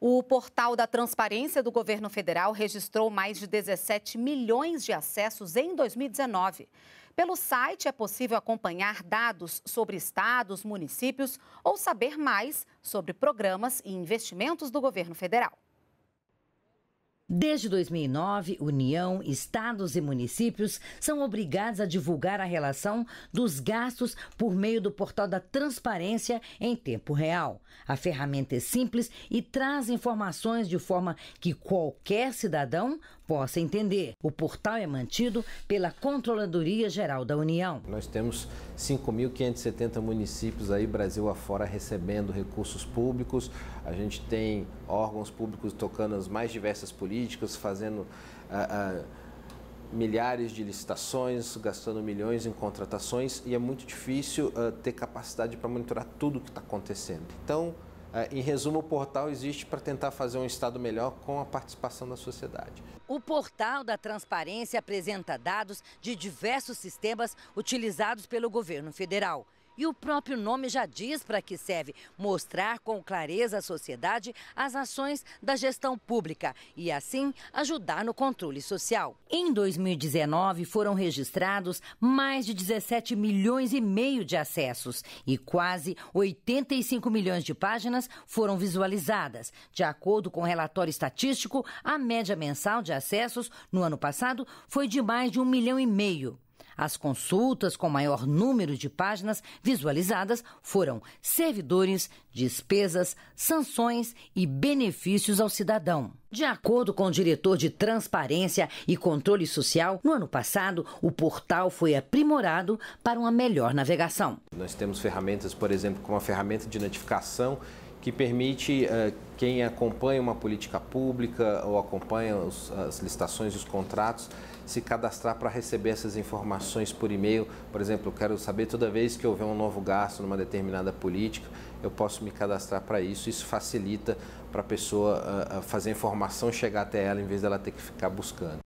O portal da transparência do governo federal registrou mais de 17 milhões de acessos em 2019. Pelo site é possível acompanhar dados sobre estados, municípios ou saber mais sobre programas e investimentos do governo federal. Desde 2009, União, estados e municípios são obrigados a divulgar a relação dos gastos por meio do portal da transparência em tempo real. A ferramenta é simples e traz informações de forma que qualquer cidadão possa entender. O portal é mantido pela Controladoria Geral da União. Nós temos 5.570 municípios aí, Brasil afora, recebendo recursos públicos. A gente tem órgãos públicos tocando as mais diversas políticas, fazendo. Uh, uh, milhares de licitações, gastando milhões em contratações e é muito difícil uh, ter capacidade para monitorar tudo o que está acontecendo. Então, é, em resumo, o portal existe para tentar fazer um Estado melhor com a participação da sociedade. O portal da transparência apresenta dados de diversos sistemas utilizados pelo governo federal. E o próprio nome já diz para que serve: mostrar com clareza à sociedade as ações da gestão pública e, assim, ajudar no controle social. Em 2019, foram registrados mais de 17 milhões e meio de acessos e quase 85 milhões de páginas foram visualizadas. De acordo com o relatório estatístico, a média mensal de acessos no ano passado foi de mais de um milhão e meio. As consultas com maior número de páginas visualizadas foram servidores, despesas, sanções e benefícios ao cidadão. De acordo com o diretor de Transparência e Controle Social, no ano passado, o portal foi aprimorado para uma melhor navegação. Nós temos ferramentas, por exemplo, como a ferramenta de notificação que permite uh, quem acompanha uma política pública ou acompanha os, as licitações, os contratos, se cadastrar para receber essas informações por e-mail. Por exemplo, eu quero saber toda vez que houver um novo gasto numa determinada política, eu posso me cadastrar para isso. Isso facilita para a pessoa uh, fazer a informação chegar até ela em vez dela ter que ficar buscando.